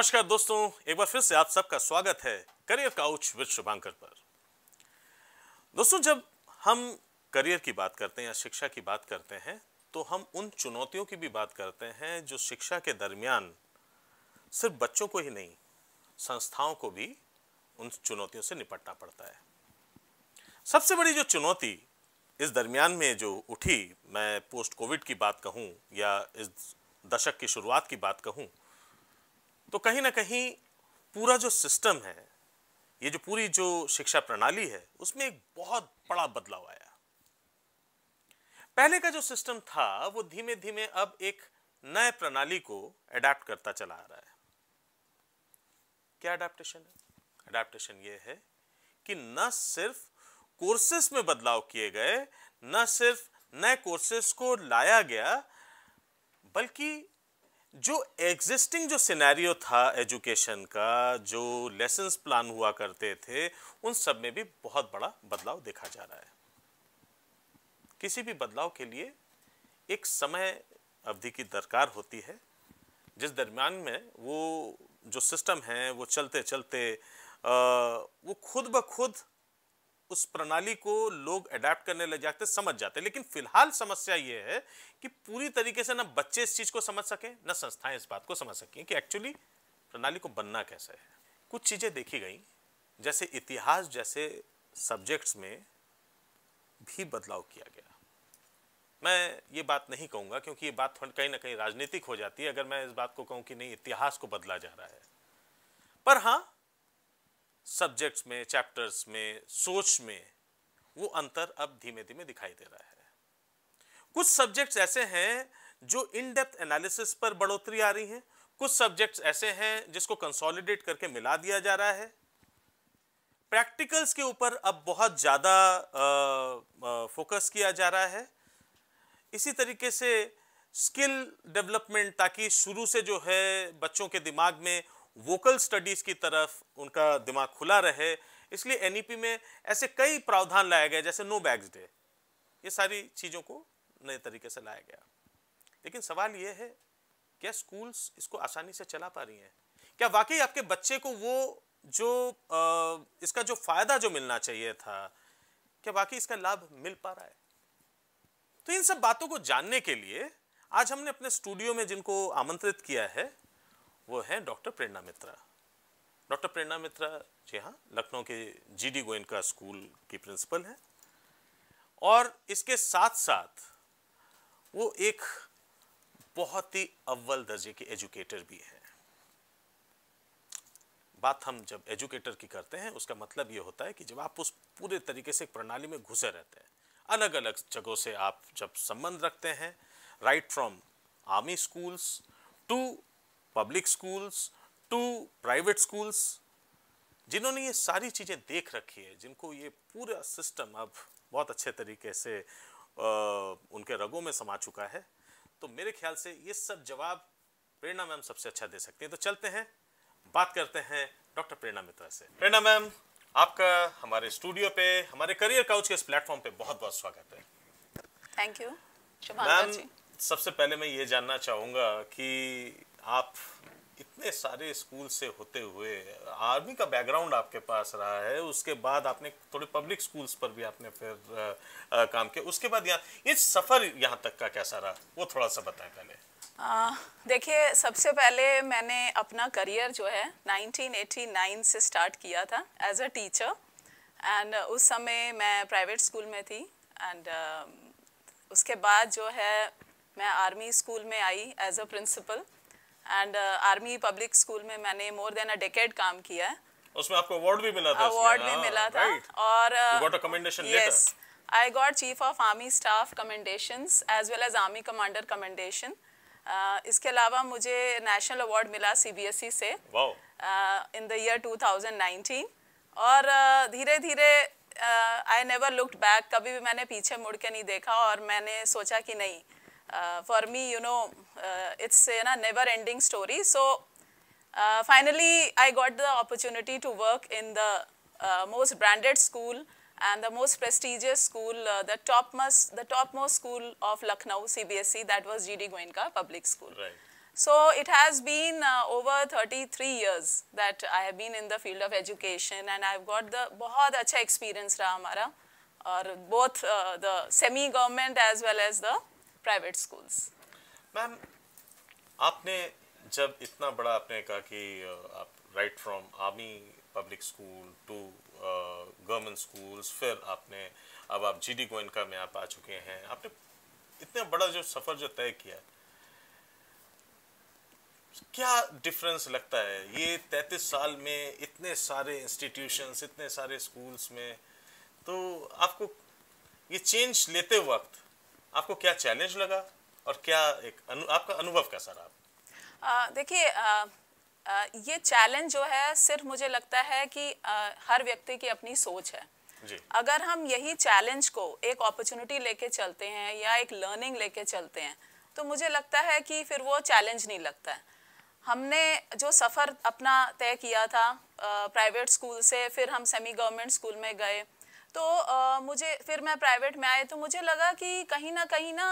नमस्कार दोस्तों एक बार फिर से आप सबका स्वागत है करियर काउच विद शुभांकर पर दोस्तों जब हम करियर की बात करते हैं या शिक्षा की बात करते हैं तो हम उन चुनौतियों की भी बात करते हैं जो शिक्षा के दरमियान सिर्फ बच्चों को ही नहीं संस्थाओं को भी उन चुनौतियों से निपटना पड़ता है सबसे बड़ी जो चुनौती इस दरमियान में जो उठी मैं पोस्ट कोविड की बात कहूँ या इस दशक की शुरुआत की बात कहूँ तो कहीं ना कहीं पूरा जो सिस्टम है ये जो पूरी जो शिक्षा प्रणाली है उसमें एक बहुत बड़ा बदलाव आया पहले का जो सिस्टम था वो धीमे धीमे अब एक नए प्रणाली को अडेप्ट करता चला आ रहा है क्या अडेप्टेशन है अडेप्टेशन ये है कि न सिर्फ कोर्सेस में बदलाव किए गए न सिर्फ नए कोर्सेस को लाया गया बल्कि जो एग्जिस्टिंग जो सिनेरियो था एजुकेशन का जो लेसन्स प्लान हुआ करते थे उन सब में भी बहुत बड़ा बदलाव देखा जा रहा है किसी भी बदलाव के लिए एक समय अवधि की दरकार होती है जिस दरमियान में वो जो सिस्टम है वो चलते चलते आ, वो खुद ब खुद उस प्रणाली को लोग अडेप्ट करने लग जाते समझ जाते लेकिन फिलहाल समस्या ये है कि पूरी तरीके से ना बच्चे इस चीज़ को समझ सकें ना संस्थाएं इस बात को समझ सकें कि एक्चुअली प्रणाली को बनना कैसा है कुछ चीज़ें देखी गई जैसे इतिहास जैसे सब्जेक्ट्स में भी बदलाव किया गया मैं ये बात नहीं कहूँगा क्योंकि ये बात कहीं ना कहीं राजनीतिक हो जाती है अगर मैं इस बात को कहूँ कि नहीं इतिहास को बदला जा रहा है पर हाँ सब्जेक्ट्स में चैप्टर्स में सोच में वो अंतर अब धीमे धीमे दिखाई दे रहा है कुछ सब्जेक्ट्स ऐसे हैं जो इन डेप्थ एनालिसिस पर बढ़ोतरी आ रही है कुछ सब्जेक्ट्स ऐसे हैं जिसको कंसोलिडेट करके मिला दिया जा रहा है प्रैक्टिकल्स के ऊपर अब बहुत ज़्यादा फोकस किया जा रहा है इसी तरीके से स्किल डेवलपमेंट ताकि शुरू से जो है बच्चों के दिमाग में वोकल स्टडीज़ की तरफ उनका दिमाग खुला रहे इसलिए एनईपी e में ऐसे कई प्रावधान लाया गया जैसे नो बैग्स डे ये सारी चीज़ों को नए तरीके से लाया गया लेकिन सवाल ये है क्या स्कूल्स इसको आसानी से चला पा रही हैं क्या वाकई आपके बच्चे को वो जो आ, इसका जो फ़ायदा जो मिलना चाहिए था क्या वाकई इसका लाभ मिल पा रहा है तो इन सब बातों को जानने के लिए आज हमने अपने स्टूडियो में जिनको आमंत्रित किया है वो है डॉक्टर प्रेरणा मित्रा डॉक्टर प्रेरणा मित्रा जी हाँ लखनऊ के जी डी गोयनका स्कूल की प्रिंसिपल हैं और इसके साथ साथ वो एक बहुत ही अव्वल दर्जे के एजुकेटर भी हैं बात हम जब एजुकेटर की करते हैं उसका मतलब ये होता है कि जब आप उस पूरे तरीके से एक प्रणाली में घुसे रहते हैं अलग अलग जगहों से आप जब संबंध रखते हैं right from army schools to public schools to private schools जिन्होंने ये सारी चीज़ें देख रखी है जिनको ये पूरा सिस्टम अब बहुत अच्छे तरीके से आ, उनके रगों में समा चुका है तो मेरे ख्याल से ये सब जवाब प्रेरणा मैम सबसे अच्छा दे सकती हैं तो चलते हैं बात करते हैं डॉक्टर प्रेरणा मित्रा से प्रेरणा मैम आपका हमारे स्टूडियो पे हमारे करियर काउच के इस प्लेटफॉर्म पे बहुत बहुत स्वागत है थैंक यू मैम सबसे पहले मैं ये जानना चाहूँगा कि आप इतने सारे स्कूल से होते हुए आर्मी का बैकग्राउंड आपके पास रहा है उसके बाद आपने थोड़े पब्लिक स्कूल्स पर भी आपने फिर आ, आ, काम किया उसके बाद यहाँ ये सफ़र यहाँ तक का कैसा रहा वो थोड़ा सा बताएं पहले देखिए सबसे पहले मैंने अपना करियर जो है 1989 से स्टार्ट किया था एज अ टीचर एंड उस समय मैं प्राइवेट स्कूल में थी एंड uh, उसके बाद जो है मैं आर्मी स्कूल में I as a principal and army public school में मैंने मोर देन अ डेकेड काम किया है उसमें आपको अवार्ड भी मिला था अवार्ड भी हाँ, मिला था और got a commendation yes I got chief of army staff commendations as well as army commander commendation इसके अलावा मुझे नेशनल अवार्ड मिला सीबीएसई e से इन द ईयर 2019 और धीरे धीरे आई नेवर लुक्ड बैक कभी भी मैंने पीछे मुड़ के नहीं देखा और मैंने सोचा कि नहीं uh, for me, you know, uh, it's a never-ending story. So uh, finally, I got the opportunity to work in the uh, most branded school and the most prestigious school, uh, the topmost, the topmost school of Lucknow, CBSE, that was GD Goenka Public School. Right. So it has been over 33 years that I have been in the field of education and I've got the बहुत अच्छा experience रहा हमारा और both the semi-government as well as the private schools ma'am आपने जब इतना बड़ा आपने कहा कि आप right from army public school to government schools फिर आपने अब आप जी डी गोयनका में आप आ चुके हैं आपने इतना बड़ा जो सफ़र जो तय किया क्या डिफरेंस लगता है ये तैतीस साल में इतने सारे इंस्टीट्यूशंस इतने सारे स्कूल्स में तो आपको ये चेंज लेते वक्त आपको क्या चैलेंज लगा और क्या एक अनु, आपका अनुभव कैसा रहा देखिए ये चैलेंज जो है सिर्फ मुझे लगता है कि आ, हर व्यक्ति की अपनी सोच है जी। अगर हम यही चैलेंज को एक अपॉर्चुनिटी लेके चलते हैं या एक लर्निंग लेके चलते हैं तो मुझे लगता है कि फिर वो चैलेंज नहीं लगता है हमने जो सफ़र अपना तय किया था प्राइवेट स्कूल से फिर हम सेमी गवर्नमेंट स्कूल में गए तो आ, मुझे फिर मैं प्राइवेट में आई तो मुझे लगा कि कहीं ना कहीं ना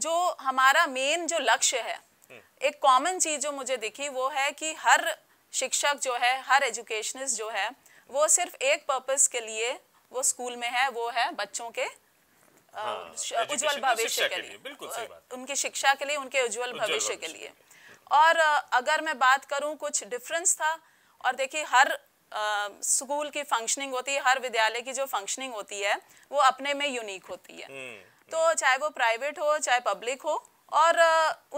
जो हमारा मेन जो लक्ष्य है हम्म। एक कॉमन चीज़ जो मुझे दिखी वो है कि हर शिक्षक जो है हर एजुकेशनिस्ट जो है वो सिर्फ एक पर्पस के लिए वो स्कूल में है वो है बच्चों के हाँ, उज्जवल भविष्य के लिए, के लिए उनकी शिक्षा के लिए उनके उज्जवल भविष्य के लिए और अगर मैं बात करूं कुछ डिफरेंस था और देखिए हर स्कूल की फंक्शनिंग होती है हर विद्यालय की जो फंक्शनिंग होती है वो अपने में यूनिक होती है हम्म, तो चाहे वो प्राइवेट हो चाहे पब्लिक हो और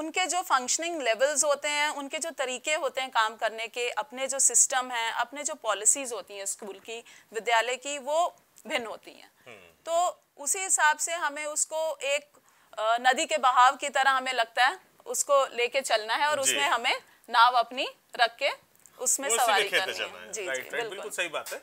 उनके जो फंक्शनिंग लेवल्स होते हैं उनके जो तरीके होते हैं काम करने के अपने जो सिस्टम हैं अपने जो पॉलिसीज होती हैं स्कूल की विद्यालय की वो भिन्न होती हैं हम्म। तो उसी हिसाब से हमें उसको एक नदी के बहाव की तरह हमें लगता है उसको लेके चलना है और उसमें हमें नाव अपनी रख के उसमें उस सवारी करनी है जी राइट राइट बिल्कुल सही बात है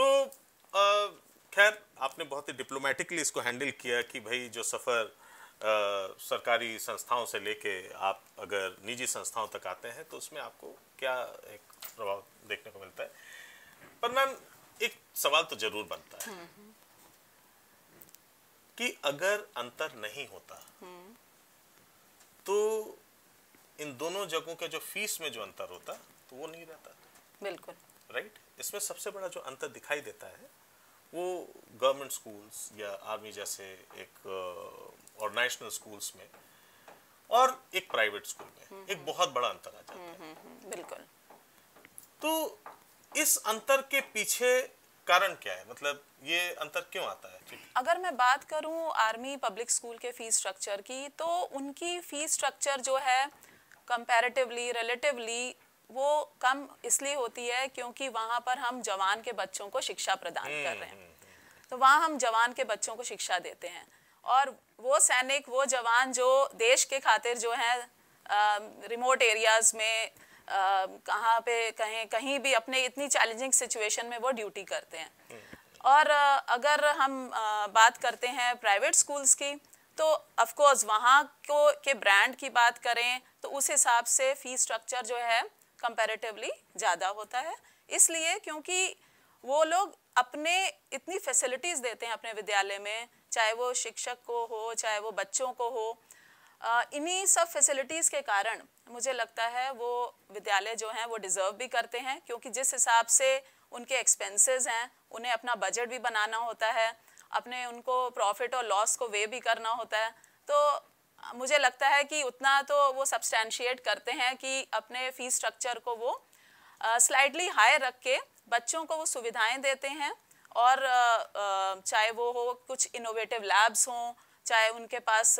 तो खैर आपने बहुत ही डिप्लोमेटिकली इसको हैंडल किया कि भाई जो सफ़र आ, सरकारी संस्थाओं से लेके आप अगर निजी संस्थाओं तक आते हैं तो उसमें आपको क्या एक प्रभाव देखने को मिलता है पर मैम एक सवाल तो जरूर बनता है हम्म, हम्म। कि अगर अंतर नहीं होता हम्म। तो इन दोनों जगहों के जो फीस में जो अंतर होता तो वो नहीं रहता बिल्कुल राइट right? इसमें सबसे बड़ा जो अंतर दिखाई देता है वो गवर्नमेंट स्कूल्स या आर्मी जैसे एक और नेशनल स्कूल्स में और एक प्राइवेट स्कूल में हम्म, एक हम्म। बहुत बड़ा अंतर आ जाता हम्म, है बिल्कुल तो इस अंतर के पीछे कारण क्या है मतलब ये अंतर क्यों आता है अगर मैं बात करूं आर्मी पब्लिक स्कूल के फीस स्ट्रक्चर की तो उनकी फीस स्ट्रक्चर जो है कंपैरेटिवली रिलेटिवली वो कम इसलिए होती है क्योंकि वहाँ पर हम जवान के बच्चों को शिक्षा प्रदान कर हम्म, रहे हैं हम्म, हम्म। तो वहाँ हम जवान के बच्चों को शिक्षा देते हैं और वो सैनिक वो जवान जो देश के खातिर जो हैं रिमोट एरियाज में कहाँ पे कहें कहीं भी अपने इतनी चैलेंजिंग सिचुएशन में वो ड्यूटी करते हैं और अगर हम बात करते हैं प्राइवेट स्कूल्स की तो कोर्स वहाँ को के ब्रांड की बात करें तो उस हिसाब से फ़ी स्ट्रक्चर जो है कंपैरेटिवली ज़्यादा होता है इसलिए क्योंकि वो लोग अपने इतनी फैसिलिटीज़ देते हैं अपने विद्यालय में चाहे वो शिक्षक को हो चाहे वो बच्चों को हो इन्हीं सब फैसिलिटीज़ के कारण मुझे लगता है वो विद्यालय जो हैं वो डिज़र्व भी करते हैं क्योंकि जिस हिसाब से उनके एक्सपेंसेस हैं उन्हें अपना बजट भी बनाना होता है अपने उनको प्रॉफिट और लॉस को वे भी करना होता है तो मुझे लगता है कि उतना तो वो सब्सटैंशिएट करते हैं कि अपने फीस स्ट्रक्चर को वो स्लाइडली हाई रख के बच्चों को वो सुविधाएं देते हैं और चाहे वो हो कुछ इनोवेटिव लैब्स हों चाहे उनके पास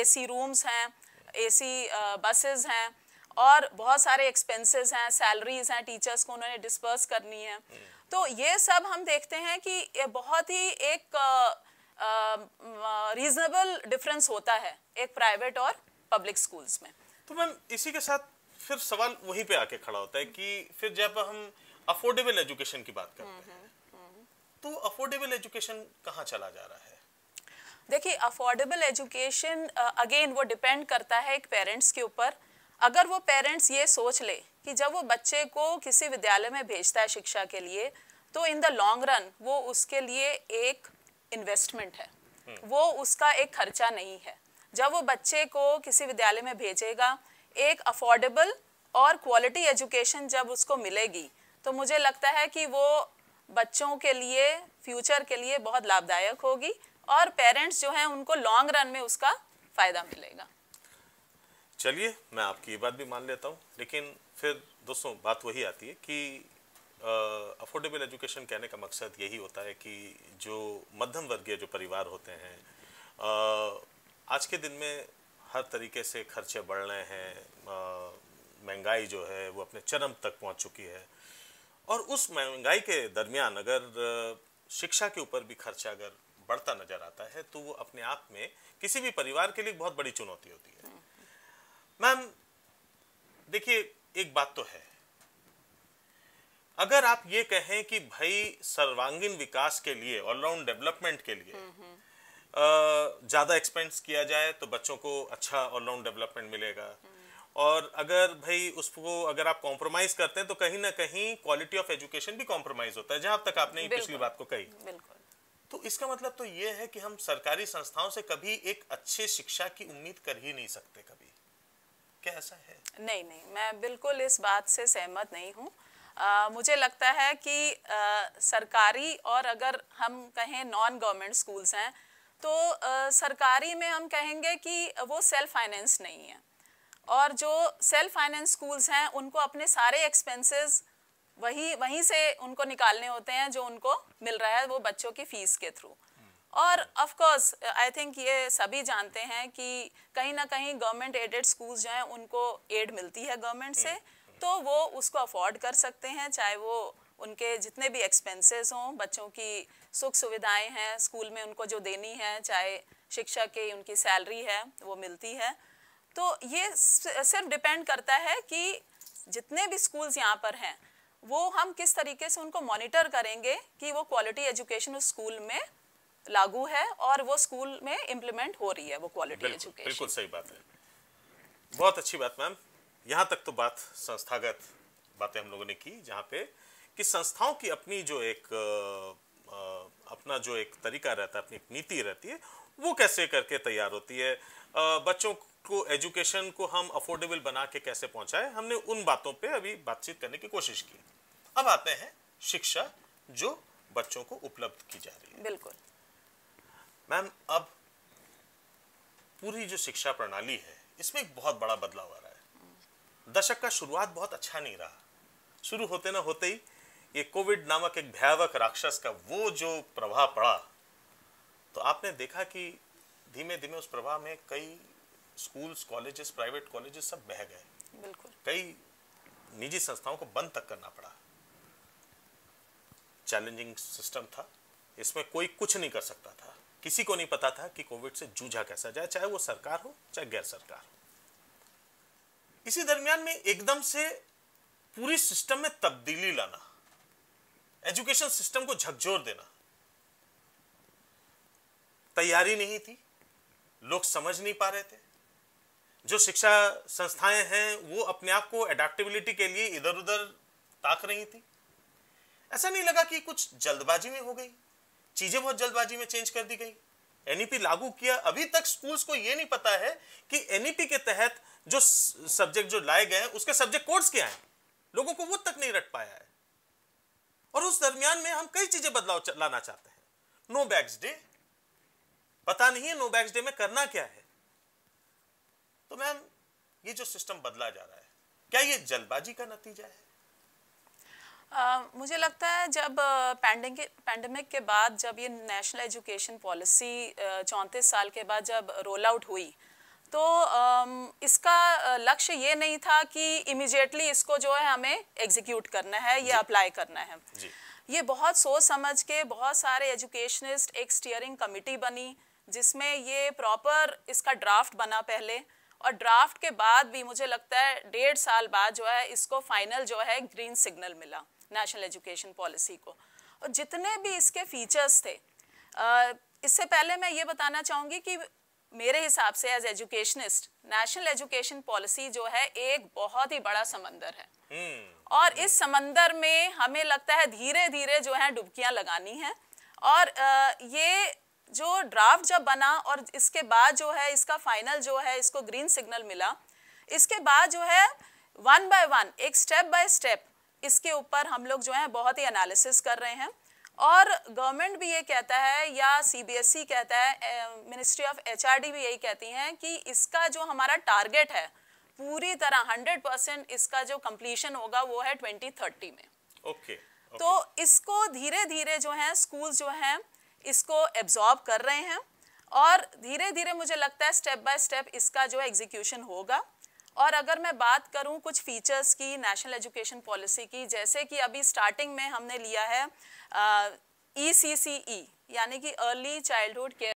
एसी रूम्स हैं एसी बसेस हैं और बहुत सारे एक्सपेंसेस हैं सैलरीज हैं टीचर्स को उन्होंने डिस्पर्स करनी है तो ये सब हम देखते हैं कि ये बहुत ही एक रीजनेबल डिफरेंस होता है एक प्राइवेट और पब्लिक स्कूल्स में तो मैम इसी के साथ फिर सवाल वहीं पे आके खड़ा होता है कि फिर जब हम अफोर्डेबल एजुकेशन की बात करते हैं हम्म, हम्म, हम्म। तो अफोर्डेबल एजुकेशन कहाँ चला जा रहा है देखिए अफोर्डेबल एजुकेशन अगेन वो डिपेंड करता है एक पेरेंट्स के ऊपर अगर वो पेरेंट्स ये सोच ले कि जब वो बच्चे को किसी विद्यालय में भेजता है शिक्षा के लिए तो इन द लॉन्ग रन वो उसके लिए एक इन्वेस्टमेंट है वो उसका एक खर्चा नहीं है जब वो बच्चे को किसी विद्यालय में भेजेगा एक अफोर्डेबल और क्वालिटी एजुकेशन जब उसको मिलेगी तो मुझे लगता है कि वो बच्चों के लिए फ्यूचर के लिए बहुत लाभदायक होगी और पेरेंट्स जो हैं उनको लॉन्ग रन में उसका फ़ायदा मिलेगा चलिए मैं आपकी ये बात भी मान लेता हूँ लेकिन फिर दोस्तों बात वही आती है कि अफोर्डेबल एजुकेशन कहने का मकसद यही होता है कि जो मध्यम वर्गीय जो परिवार होते हैं आ, आज के दिन में हर तरीके से खर्चे बढ़ रहे हैं महंगाई जो है वो अपने चरम तक पहुंच चुकी है और उस महंगाई के दरमियान अगर शिक्षा के ऊपर भी खर्चा अगर बढ़ता नजर आता है तो वो अपने आप में किसी भी परिवार के लिए बहुत बड़ी चुनौती होती है मैम देखिए एक बात तो है अगर आप ये कहें कि भाई सर्वांगीण विकास के लिए ऑलराउंड डेवलपमेंट के लिए हम्म, हम्म। ज़्यादा एक्सपेंस किया जाए तो बच्चों को अच्छा ऑलराउंड डेवलपमेंट मिलेगा और अगर भाई उसको अगर आप कॉम्प्रोमाइज करते हैं तो कहीं ना कहीं क्वालिटी ऑफ एजुकेशन भी कॉम्प्रोमाइज होता है जहां तक आपने पिछली बात को कही तो इसका मतलब तो ये है कि हम सरकारी संस्थाओं से कभी एक अच्छे शिक्षा की उम्मीद कर ही नहीं सकते कभी क्या ऐसा है नहीं नहीं मैं बिल्कुल इस बात से सहमत नहीं हूँ मुझे लगता है कि आ, सरकारी और अगर हम कहें नॉन गवर्नमेंट स्कूल्स हैं तो आ, सरकारी में हम कहेंगे कि वो सेल्फ फाइनेंस नहीं है और जो सेल्फ फाइनेंस स्कूल्स हैं उनको अपने सारे एक्सपेंसेस वही वहीं से उनको निकालने होते हैं जो उनको मिल रहा है वो बच्चों की फ़ीस के थ्रू और ऑफ कोर्स आई थिंक ये सभी जानते हैं कि कहीं ना कहीं गवर्नमेंट एडेड स्कूल्स जो हैं उनको एड मिलती है गवर्नमेंट से हम्म, हम्म। तो वो उसको अफोर्ड कर सकते हैं चाहे वो उनके जितने भी एक्सपेंसेस हों बच्चों की सुख सुविधाएं हैं स्कूल में उनको जो देनी है चाहे शिक्षा के उनकी सैलरी है वो मिलती है तो ये सिर्फ डिपेंड करता है कि जितने भी स्कूल्स यहाँ पर हैं वो हम किस तरीके से उनको मॉनिटर करेंगे कि वो क्वालिटी एजुकेशन उस स्कूल में लागू है और वो स्कूल में इम्प्लीमेंट हो रही है वो क्वालिटी एजुकेशन बिल्कुल सही बात है बहुत अच्छी बात मैम यहाँ तक तो बात संस्थागत बातें हम लोगों ने की जहाँ पे कि संस्थाओं की अपनी जो एक अपना जो एक तरीका रहता है अपनी नीति रहती है वो कैसे करके तैयार होती है बच्चों को एजुकेशन को हम अफोर्डेबल बना के कैसे पहुंचाए हमने उन बातों पे अभी बातचीत करने की कोशिश की अब आते हैं शिक्षा जो बच्चों को उपलब्ध की जा रही है बिल्कुल मैम अब पूरी जो शिक्षा प्रणाली है इसमें एक बहुत बड़ा बदलाव आ रहा है दशक का शुरुआत बहुत अच्छा नहीं रहा शुरू होते ना होते ही ये कोविड नामक एक भयावक राक्षस का वो जो प्रभाव पड़ा तो आपने देखा कि धीमे धीमे उस प्रभाव में कई स्कूल्स कॉलेजेस प्राइवेट कॉलेजेस सब बह गए बिल्कुल कई निजी संस्थाओं को बंद तक करना पड़ा चैलेंजिंग सिस्टम था इसमें कोई कुछ नहीं कर सकता था किसी को नहीं पता था कि कोविड से जूझा कैसा जाए चाहे वो सरकार हो चाहे गैर सरकार हो इसी दरमियान में एकदम से पूरी सिस्टम में तब्दीली लाना एजुकेशन सिस्टम को झकझोर देना तैयारी नहीं थी लोग समझ नहीं पा रहे थे जो शिक्षा संस्थाएं हैं वो अपने आप को एडेप्टेबिलिटी के लिए इधर उधर ताक रही थी ऐसा नहीं लगा कि कुछ जल्दबाजी में हो गई चीजें बहुत जल्दबाजी में चेंज कर दी गई एनईपी e लागू किया अभी तक स्कूल्स को यह नहीं पता है कि एनईपी e के तहत जो सब्जेक्ट जो लाए गए हैं उसके सब्जेक्ट कोर्स क्या हैं लोगों को वो तक नहीं रट पाया है और उस दरमियान में हम कई चीजें बदलाव लाना चाहते हैं नो बैग्स डे पता नहीं है नो बैग्स डे में करना क्या है तो मैम ये जो सिस्टम बदला जा रहा है क्या ये जल्दबाजी का नतीजा है Uh, मुझे लगता है जब पैंडमिक पैंडमिक के बाद जब ये नेशनल एजुकेशन पॉलिसी चौंतीस साल के बाद जब रोल आउट हुई तो इसका लक्ष्य ये नहीं था कि इमिजिएटली इसको जो है हमें एग्जीक्यूट करना है या अप्लाई करना है जी। ये बहुत सोच समझ के बहुत सारे एजुकेशनिस्ट एक स्टीयरिंग कमिटी बनी जिसमें ये प्रॉपर इसका ड्राफ्ट बना पहले और ड्राफ्ट के बाद भी मुझे लगता है डेढ़ साल बाद जो है इसको फाइनल जो है ग्रीन सिग्नल मिला नेशनल एजुकेशन पॉलिसी को और जितने भी इसके फीचर्स थे इससे पहले मैं ये बताना चाहूँगी कि मेरे हिसाब से as educationist national education policy जो है एक बहुत ही बड़ा समंदर है हम्म। और इस समंदर में हमें लगता है धीरे धीरे जो है डुबकियां लगानी है और ये जो ड्राफ्ट जब बना और इसके बाद जो है इसका फाइनल जो है इसको ग्रीन सिग्नल मिला इसके बाद जो है वन बाय वन एक स्टेप बाय स्टेप इसके ऊपर हम लोग जो है बहुत ही एनालिसिस कर रहे हैं और गवर्नमेंट भी ये कहता है या सीबीएसई e कहता है मिनिस्ट्री ऑफ एचआरडी भी यही कहती हैं कि इसका जो हमारा टारगेट है पूरी तरह 100 परसेंट इसका जो कंप्लीशन होगा वो है 2030 में ओके okay, okay. तो इसको धीरे धीरे जो है स्कूल जो हैं इसको एब्जॉर्ब कर रहे हैं और धीरे धीरे मुझे लगता है स्टेप बाय स्टेप इसका जो एग्जीक्यूशन होगा और अगर मैं बात करूं कुछ फीचर्स की नेशनल एजुकेशन पॉलिसी की जैसे कि अभी स्टार्टिंग में हमने लिया है ई सी सी ई यानी कि अर्ली चाइल्डहुड केयर